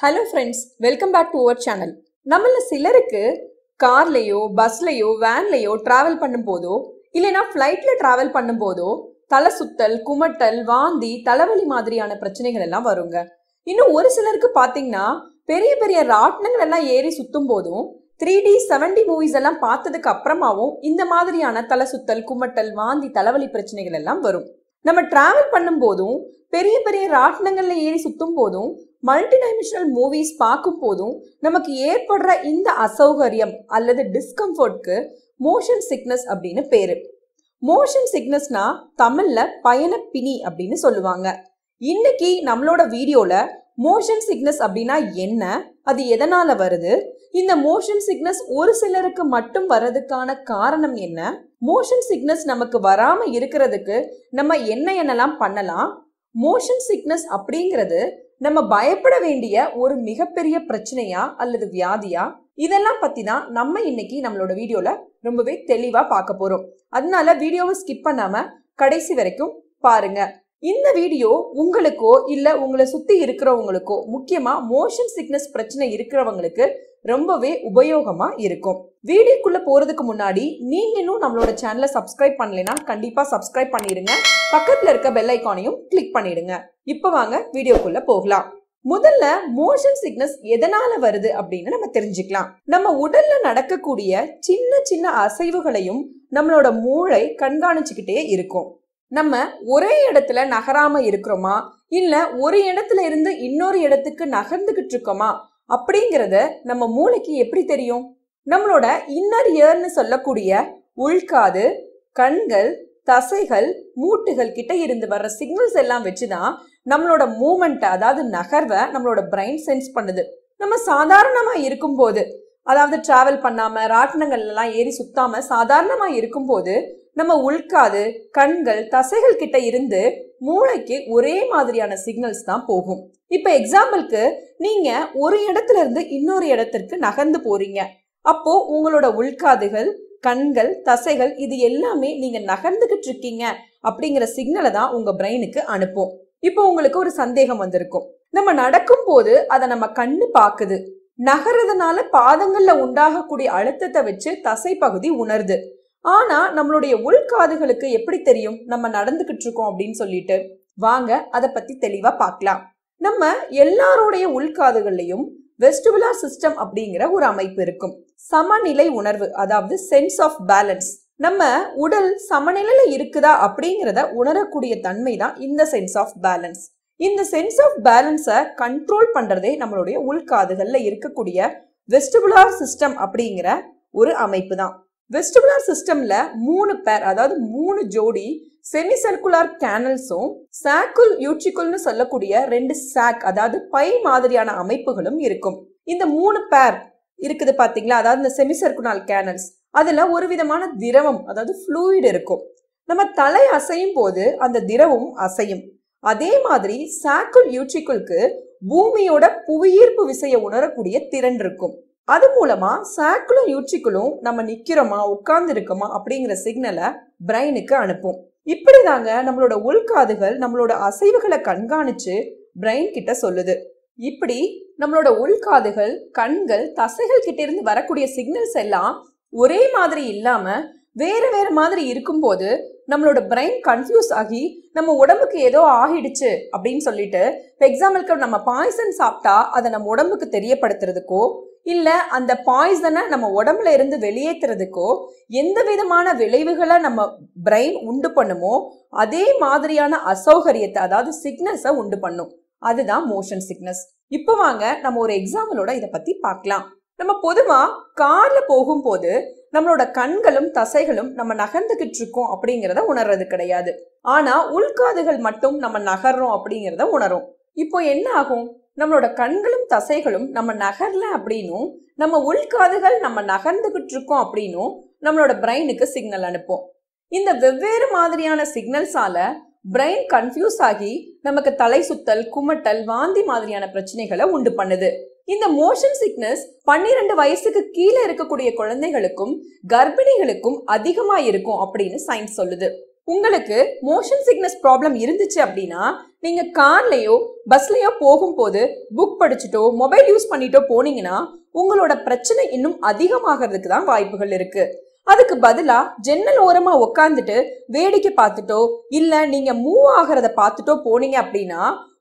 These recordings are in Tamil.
hello friends welcome back to our channel நம்மள சிலருக்கு கார்லேயோ பஸ்லேயோ வேன்லேயோ ட்ராவல் பண்ணும்போதோ இல்லைனா ஃப்ளைட்டில் ட்ராவல் பண்ணும்போதோ தலை சுத்தல் குமட்டல் வாந்தி தலைவலி மாதிரியான பிரச்சனைகள் எல்லாம் வருங்க இன்னும் ஒரு சிலருக்கு பார்த்தீங்கன்னா பெரிய பெரிய ராட்னங்கள் எல்லாம் ஏறி சுற்றும் போதும் த்ரீ டி செவன்டி மூவிஸ் எல்லாம் பார்த்ததுக்கு அப்புறமாவும் இந்த மாதிரியான தலை சுத்தல் குமட்டல் வாந்தி தலைவலி பிரச்சனைகள் எல்லாம் வரும் நம்ம டிராவல் பண்ணும்போதும் பெரிய பெரிய ராட்டினங்களில் ஏறி சுற்றும் போதும் மல்டி டைமென்ஷனல் மூவிஸ் பார்க்கும் போதும் நமக்கு ஏற்படுற இந்த அசௌகரியம் அல்லது டிஸ்கம்ஃபர்ட்க்கு மோஷன் சிக்னஸ் அப்படின்னு பேரு மோஷன் சிக்னஸ்னா தமிழ்ல பயண பிணி அப்படின்னு சொல்லுவாங்க இன்னைக்கு நம்மளோட வீடியோல மோஷன் சிக்னஸ் அப்படின்னா என்ன அது எதனால வருது இந்த மோஷன் சிக்னஸ் ஒரு சிலருக்கு மட்டும் வர்றதுக்கான காரணம் என்ன மோஷன் சிக்னஸ் நமக்கு வராம இருக்கிறதுக்கு நம்ம என்ன என்னெல்லாம் பண்ணலாம் மோஷன் சிக்னஸ் அப்படிங்கிறது நம்ம பயப்பட வேண்டிய ஒரு மிகப்பெரிய பிரச்சனையா அல்லது வியாதியா இதெல்லாம் பத்தி தான் நம்ம இன்னைக்கு நம்மளோட வீடியோல ரொம்பவே தெளிவா பார்க்க போறோம் அதனால வீடியோவை ஸ்கிப் பண்ணாம கடைசி வரைக்கும் பாருங்க இந்த வீடியோ உங்களுக்கோ இல்லை உங்களை சுற்றி இருக்கிறவங்களுக்கோ முக்கியமாக மோஷன் சிக்னஸ் பிரச்சனை இருக்கிறவங்களுக்கு ரொம்பவே உபயோகமாக இருக்கும் வீடியோக்குள்ளே போகிறதுக்கு முன்னாடி நீங்க இன்னும் நம்மளோட சேனலை சப்ஸ்கிரைப் பண்ணலைன்னா கண்டிப்பாக சப்ஸ்கிரைப் பண்ணிடுங்க பக்கத்தில் இருக்க பெல் ஐக்கானையும் கிளிக் பண்ணிடுங்க இப்போ வாங்க வீடியோக்குள்ளே போகலாம் முதல்ல மோஷன் சிக்னஸ் எதனால வருது அப்படின்னு நம்ம தெரிஞ்சுக்கலாம் நம்ம உடல்ல நடக்கக்கூடிய சின்ன சின்ன அசைவுகளையும் நம்மளோட மூளை கண்காணிச்சுக்கிட்டே இருக்கும் நம்ம ஒரே இடத்துல நகராம இருக்கிறோமா இல்ல ஒரு இடத்துல இருந்து இன்னொரு இடத்துக்கு நகர்ந்துகிட்டு இருக்கோமா அப்படிங்கறத நம்ம மூளைக்கு எப்படி தெரியும் நம்மளோட இன்னர் இயர்னு சொல்லக்கூடிய உள்காது கண்கள் தசைகள் மூட்டுகள் கிட்ட இருந்து வர்ற சிக்னல்ஸ் எல்லாம் வச்சுதான் நம்மளோட மூமெண்ட்டை அதாவது நகர்வை நம்மளோட பிரெயின் சென்ஸ் பண்ணுது நம்ம சாதாரணமா இருக்கும்போது அதாவது டிராவல் பண்ணாம ராட்டினங்கள் எல்லாம் ஏறி சுத்தாம சாதாரணமா இருக்கும்போது நம்ம உள்காது கண்கள் தசைகள் கிட்ட இருந்து மூளைக்கு ஒரே மாதிரியான சிக்னல்ஸ் தான் போகும் இப்ப எக்ஸாம்பிளுக்கு நீங்க ஒரு இடத்துல இருந்து இன்னொரு இடத்திற்கு நகர்ந்து போறீங்க அப்போ உங்களோட உள்காதுகள் கண்கள் தசைகள் இது எல்லாமே நீங்க நகர்ந்துகிட்டு இருக்கீங்க அப்படிங்கிற சிக்னலை தான் உங்க பிரெயினுக்கு அனுப்போம் இப்போ உங்களுக்கு ஒரு சந்தேகம் வந்திருக்கும் நம்ம நடக்கும் போது அதை நம்ம கண்ணு பாக்குது நகர்றதுனால பாதங்கள்ல உண்டாகக்கூடிய அழுத்தத்தை வச்சு தசை பகுதி உணருது ஆனால் நம்மளுடைய உள்காதுகளுக்கு எப்படி தெரியும் நம்ம நடந்துகிட்டு இருக்கோம் அப்படின்னு சொல்லிட்டு வாங்க அதை பற்றி தெளிவாக பார்க்கலாம் நம்ம எல்லாருடைய உள்காதுகள்லையும் வெஸ்டுபுலார் சிஸ்டம் அப்படிங்கிற ஒரு அமைப்பு இருக்கும் சமநிலை உணர்வு அதாவது சென்ஸ் ஆஃப் பேலன்ஸ் நம்ம உடல் சமநிலையில இருக்குதா அப்படிங்கிறத உணரக்கூடிய தன்மை தான் இந்த சென்ஸ் ஆஃப் பேலன்ஸ் இந்த சென்ஸ் ஆஃப் பேலன்ஸை கண்ட்ரோல் பண்றதே நம்மளுடைய உள்காதுகள்ல இருக்கக்கூடிய வெஸ்டிபுலார் சிஸ்டம் அப்படிங்கிற ஒரு அமைப்பு தான் வெஸ்டிபுலர் சிஸ்டம்ல மூணு பேர் அதாவது மூணு ஜோடி செமி சர்க்குலர் கேனல்ஸும் சாக்குல் யூட்ரிக்குல்னு சொல்லக்கூடிய ரெண்டு சாக் அதாவது பை மாதிரியான அமைப்புகளும் இருக்கும் இந்த மூணு பேர் இருக்குது பாத்தீங்களா அதாவது இந்த செமி சர்க்குலார் கேனல்ஸ் அதுல ஒரு விதமான திரவம் அதாவது ஃப்ளூயிட் இருக்கும் நம்ம தலை அசையும் போது அந்த திரவம் அசையும் அதே மாதிரி சாக்குல் யூட்ரிக்குல்க்கு பூமியோட புவியீர்ப்பு விசையை உணரக்கூடிய திறன் இருக்கும் அது மூலமா சாக்கிலும் யூட்சிக்கலும் நம்ம நிக்கிறோமா உட்கார்ந்து இருக்கோமா அப்படிங்கிற சிக்னலை பிரெயினுக்கு அனுப்பும் இப்படி தாங்க நம்மளோட உள்காதுகள் நம்மளோட அசைவுகளை கண்காணிச்சு பிரெயின் கிட்ட சொல்லுது இப்படி நம்மளோட உள்காதுகள் கண்கள் தசைகள் கிட்ட இருந்து வரக்கூடிய சிக்னல்ஸ் எல்லாம் ஒரே மாதிரி இல்லாம வேற வேற மாதிரி இருக்கும்போது நம்மளோட பிரெயின் கன்ஃபியூஸ் ஆகி நம்ம உடம்புக்கு ஏதோ ஆகிடுச்சு அப்படின்னு சொல்லிட்டு எக்ஸாம்பிள்க்கு எக்ஸாம்பிளுக்கு நம்ம பாய்சன் சாப்பிட்டா அதை நம்ம உடம்புக்கு தெரியப்படுத்துறதுக்கோ இல்லை அந்த பாய்சனை நம்ம உடம்புல இருந்து வெளியேற்றுறதுக்கோ எந்த விதமான விளைவுகளை நம்ம பிரெயின் உண்டு பண்ணுமோ அதே மாதிரியான அசௌகரியத்தை அதாவது சிக்னஸை உண்டு பண்ணும் அதுதான் மோஷன் சிக்னஸ் இப்போ வாங்க நம்ம ஒரு எக்ஸாம்பிளோட இதை பற்றி பார்க்கலாம் நம்ம பொதுவாக காரில் போகும்போது நம்மளோட கண்களும் தசைகளும் நம்ம நகர்ந்துகிட்டு இருக்கோம் அப்படிங்கிறத உணர்றது கிடையாது ஆனால் உள்காதுகள் மட்டும் நம்ம நகர்றோம் அப்படிங்கிறத உணரும் இப்போ என்ன ஆகும் நம்மளோட கண்களும் தசைகளும் நம்ம நகரல அப்படின்னும் நம்ம உள்காதுகள் நம்ம நகர்ந்துகிட்டு இருக்கோம் அப்படின்னும் நம்மளோட பிரெயினுக்கு சிக்னல் அனுப்போம் இந்த வெவ்வேறு மாதிரியான சிக்னல்ஸால பிரெயின் கன்ஃபியூஸ் ஆகி நமக்கு தலை சுத்தல் குமட்டல் வாந்தி மாதிரியான பிரச்சனைகளை உண்டு பண்ணுது இந்த மோஷன் சிக்னஸ் பன்னிரண்டு வயசுக்கு கீழே இருக்கக்கூடிய குழந்தைகளுக்கும் கர்ப்பிணிகளுக்கும் அதிகமா இருக்கும் அப்படின்னு சயின்ஸ் சொல்லுது உங்களுக்கு மோஷன் சிக்னஸ் ப்ராப்ளம் இருந்துச்சு அப்படின்னா நீங்க கார்லயோ பஸ்லயோ போகும்போது புக் படிச்சுட்டோ மொபைல் யூஸ் பண்ணிட்டோ போனீங்கன்னா உங்களோட பிரச்சனை இன்னும் அதிகமாகிறதுக்கு தான் வாய்ப்புகள் இருக்கு அதுக்கு பதிலா ஜன்னல் ஓரமா உக்காந்துட்டு வேடிக்கை பார்த்துட்டோ இல்ல நீங்க மூவ் ஆகிறத பார்த்துட்டோ போனீங்க அப்படின்னா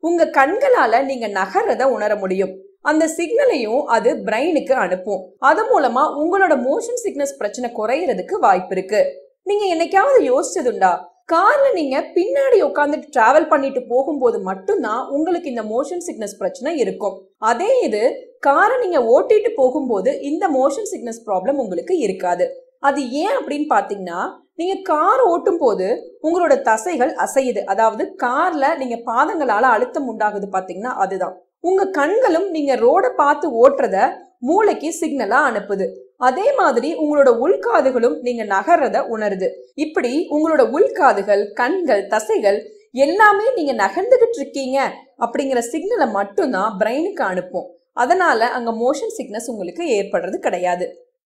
உங்க கண்களால நீங்க நகர்றத உணர முடியும் அந்த சிக்னலையும் அது பிரெயினுக்கு அனுப்பும் அது மூலமா உங்களோட மோஷன் சிக்னஸ் பிரச்சனை குறையிறதுக்கு வாய்ப்பு இருக்கு நீங்க என்னைக்காவது யோசிச்சதுண்டா கார்ல நீங்க பின்னாடி உட்காந்துட்டு டிராவல் பண்ணிட்டு போகும்போது மட்டும்தான் உங்களுக்கு இந்த மோஷன் சிக்னஸ் பிரச்சனை இருக்கும் அதே இது காரை நீங்க ஓட்டிட்டு போகும்போது இந்த மோஷன் சிக்னஸ் ப்ராப்ளம் உங்களுக்கு இருக்காது அது ஏன் அப்படின்னு பாத்தீங்கன்னா நீங்க கார் ஓட்டும் போது உங்களோட தசைகள் அசையுது அதாவது கார்ல நீங்க பாதங்களால அழுத்தம் உண்டாகுது பாத்தீங்கன்னா அதுதான் உங்க கண்களும் நீங்க ரோட பார்த்து ஓட்டுறத மூளைக்கு சிக்னலா அனுப்புது அதே மாதிரி உங்களோட உள்காதுகளும் நீங்க நகர்றத உணருது இப்படி உங்களோட உள்காதுகள் கண்கள் தசைகள் எல்லாமே நீங்க நகர்ந்துகிட்டு இருக்கீங்க அப்படிங்கிற சிக்னலை மட்டும்தான் பிரெயினுக்கு அனுப்பும் அதனால அங்க மோஷன் சிக்னஸ் உங்களுக்கு ஏற்படுறது கிடையாது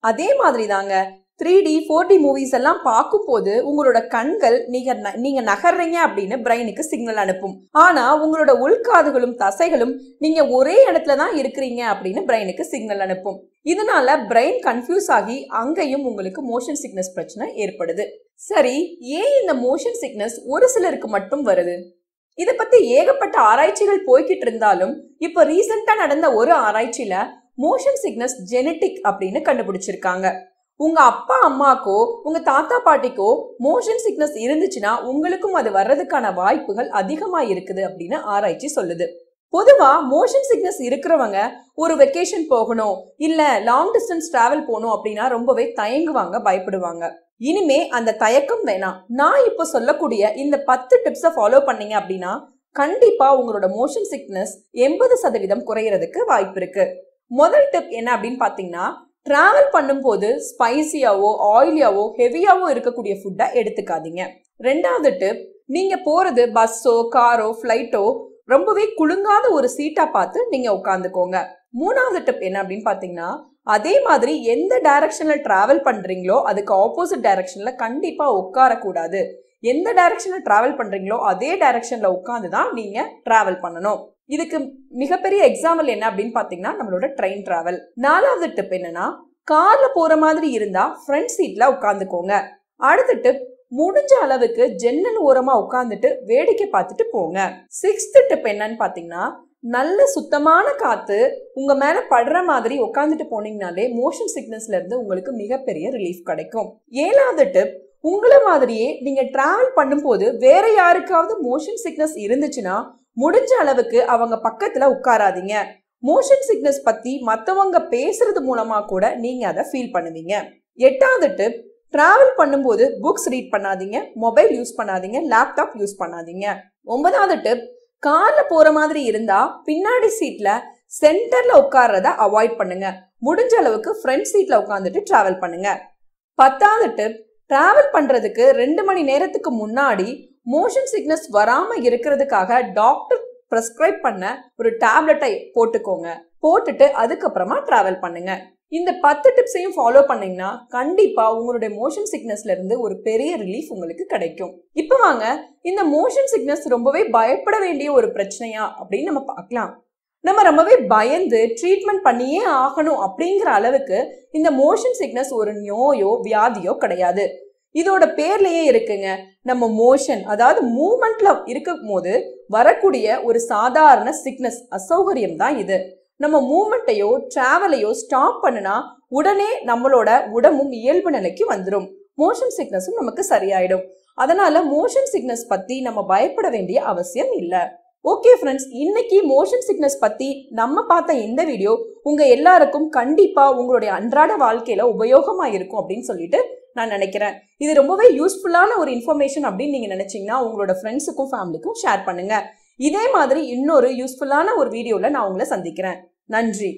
அதே மாதிரி தாங்க three D four D movies எல்லாம் பார்க்கும்போது உங்களோட கண்கள் நீங்க நீங்க நகர்றீங்க அப்படின்னு பிரெயினுக்கு சிக்னல் அனுப்பும் ஆனா உங்களோட உள்காதுகளும் தசைகளும் நீங்க ஒரே இடத்துல தான் இருக்கிறீங்க அப்படின்னு பிரெயினுக்கு சிக்னல் அனுப்பும் இதனால பிரெயின் கன்ஃபியூஸ் ஆகி அங்கேயும் உங்களுக்கு மோஷன் சிக்னஸ் பிரச்சனை ஏற்படுது சரி ஏன் இந்த மோஷன் சிக்னஸ் ஒரு சிலருக்கு மட்டும் வருது இதை பத்தி ஏகப்பட்ட ஆராய்ச்சிகள் போய்கிட்டு இருந்தாலும் இப்போ ரீசெண்டா நடந்த ஒரு ஆராய்ச்சியில மோஷன் சிக்னஸ் ஜெனட்டிக் அப்படின்னு கண்டுபிடிச்சிருக்காங்க உங்க அப்பா அம்மாக்கோ உங்க தாத்தா பாட்டிக்கோ மோஷன் சிக்னஸ் இருந்துச்சுன்னா உங்களுக்கும் அது வர்றதுக்கான வாய்ப்புகள் அதிகமா இருக்குது அப்படின்னு ஆராய்ச்சி சொல்லுது பொதுவா மோஷன் சிக்னஸ் இருக்கிறவங்க ஒரு வெக்கேஷன் போகணும் இல்ல லாங் டிஸ்டன்ஸ் டிராவல் போகணும் அப்படின்னா ரொம்பவே தயங்குவாங்க பயப்படுவாங்க இனிமே அந்த தயக்கம் வேணாம் நான் இப்போ சொல்லக்கூடிய இந்த பத்து டிப்ஸை ஃபாலோ பண்ணீங்க அப்படின்னா கண்டிப்பா உங்களோட மோஷன் சிக்னஸ் எண்பது சதவீதம் குறையறதுக்கு வாய்ப்பு இருக்கு முதல் டிப் என்ன அப்படின்னு பாத்தீங்கன்னா ட்ராவல் பண்ணும்போது ஸ்பைசியாவோ ஆயிலியாவோ ஹெவியாவோ இருக்கக்கூடிய ஃபுட்டை எடுத்துக்காதீங்க ரெண்டாவது டிப் நீங்கள் போகிறது பஸ்ஸோ காரோ ஃப்ளைட்டோ ரொம்பவே குலுங்காத ஒரு சீட்டா பார்த்து நீங்கள் உட்காந்துக்கோங்க மூணாவது டிப் என்ன அப்படின்னு பார்த்தீங்கன்னா அதே மாதிரி எந்த டைரக்ஷனில் ட்ராவல் பண்ணுறீங்களோ அதுக்கு ஆப்போசிட் டைரக்ஷனில் கண்டிப்பாக உட்காரக்கூடாது எந்த டைரக்ஷனில் ட்ராவல் பண்ணுறீங்களோ அதே டைரக்ஷனில் உட்காந்து தான் நீங்கள் ட்ராவல் பண்ணணும் இதுக்கு மிகப்பெரிய எக்ஸாம்பிள் என்ன அப்படின்னு பார்த்தீங்கன்னா நம்மளோட ட்ரெயின் ட்ராவல் நாலாவது டிப் என்னன்னா கார்ல போற மாதிரி இருந்தா ஃப்ரண்ட் சீட்ல உட்காந்துக்கோங்க அடுத்த டிப் முடிஞ்ச அளவுக்கு ஜன்னல் ஓரமா உட்காந்துட்டு வேடிக்கை பார்த்துட்டு போங்க சிக்ஸ்த் டிப் என்னன்னு பாத்தீங்கன்னா நல்ல சுத்தமான காத்து உங்க மேல படுற மாதிரி உட்காந்துட்டு போனீங்கனாலே மோஷன் சிக்னஸ்ல இருந்து உங்களுக்கு மிகப்பெரிய ரிலீஃப் கிடைக்கும் ஏழாவது டிப் உங்களை மாதிரியே நீங்க டிராவல் பண்ணும்போது வேற யாருக்காவது மோஷன் சிக்னஸ் இருந்துச்சுன்னா முடிஞ்ச அளவுக்கு அவங்க பக்கத்துல உட்காராதீங்க மோஷன் சிக்னஸ் பத்தி மற்றவங்க பேசுறது மூலமா கூட நீங்க அதை ஃபீல் பண்ணுவீங்க எட்டாவது டிப் டிராவல் பண்ணும்போது புக்ஸ் ரீட் பண்ணாதீங்க மொபைல் யூஸ் பண்ணாதீங்க லேப்டாப் யூஸ் பண்ணாதீங்க ஒன்பதாவது டிப் கார்ல போற மாதிரி இருந்தா பின்னாடி சீட்ல சென்டர்ல உட்கார்றத அவாய்ட் பண்ணுங்க முடிஞ்ச அளவுக்கு ஃப்ரண்ட் சீட்ல உட்காந்துட்டு டிராவல் பண்ணுங்க பத்தாவது டிப் டிராவல் பண்ணுறதுக்கு ரெண்டு மணி நேரத்துக்கு முன்னாடி மோஷன் சிக்னஸ் வராமல் இருக்கிறதுக்காக டாக்டர் ப்ரெஸ்கிரைப் பண்ண ஒரு டேப்லெட்டை போட்டுக்கோங்க போட்டுட்டு அதுக்கப்புறமா டிராவல் பண்ணுங்க இந்த பத்து டிப்ஸையும் ஃபாலோ பண்ணீங்கன்னா கண்டிப்பா உங்களுடைய மோஷன் சிக்னஸ்ல இருந்து ஒரு பெரிய ரிலீஃப் உங்களுக்கு கிடைக்கும் இப்போ வாங்க இந்த மோஷன் சிக்னஸ் ரொம்பவே பயப்பட வேண்டிய ஒரு பிரச்சனையா அப்படின்னு நம்ம பார்க்கலாம் நம்ம ரொம்பவே பயந்து ட்ரீட்மெண்ட் பண்ணியே ஆகணும் அப்படிங்கிற அளவுக்கு இந்த மோஷன் சிக்னஸ் ஒரு நோயோ வியாதியோ கிடையாது இதோட பேர்லயே இருக்குங்க நம்ம மோஷன் அதாவது மூமெண்ட்ல இருக்கும் போது வரக்கூடிய ஒரு சாதாரண சிக்னஸ் அசௌகரியம் தான் இது நம்ம மூமெண்ட்டையோ டிராவலையோ ஸ்டாப் பண்ணுனா உடனே நம்மளோட உடம்பும் இயல்பு நிலைக்கு வந்துடும் மோஷன் சிக்னஸும் நமக்கு சரியாயிடும் அதனால மோஷன் சிக்னஸ் பத்தி நம்ம பயப்பட வேண்டிய அவசியம் இல்லை ஓகே ஃப்ரெண்ட்ஸ் இன்னைக்கு மோஷன் சிக்னஸ் பற்றி நம்ம பார்த்த இந்த வீடியோ உங்கள் எல்லாருக்கும் கண்டிப்பாக உங்களுடைய அன்றாட வாழ்க்கையில் உபயோகமாக இருக்கும் அப்படின்னு சொல்லிட்டு நான் நினைக்கிறேன் இது ரொம்பவே யூஸ்ஃபுல்லான ஒரு இன்ஃபர்மேஷன் அப்படின்னு நீங்கள் நினச்சிங்கன்னா உங்களோட ஃப்ரெண்ட்ஸுக்கும் ஃபேமிலிக்கும் ஷேர் பண்ணுங்கள் இதே மாதிரி இன்னொரு யூஸ்ஃபுல்லான ஒரு வீடியோவில் நான் உங்களை சந்திக்கிறேன் நன்றி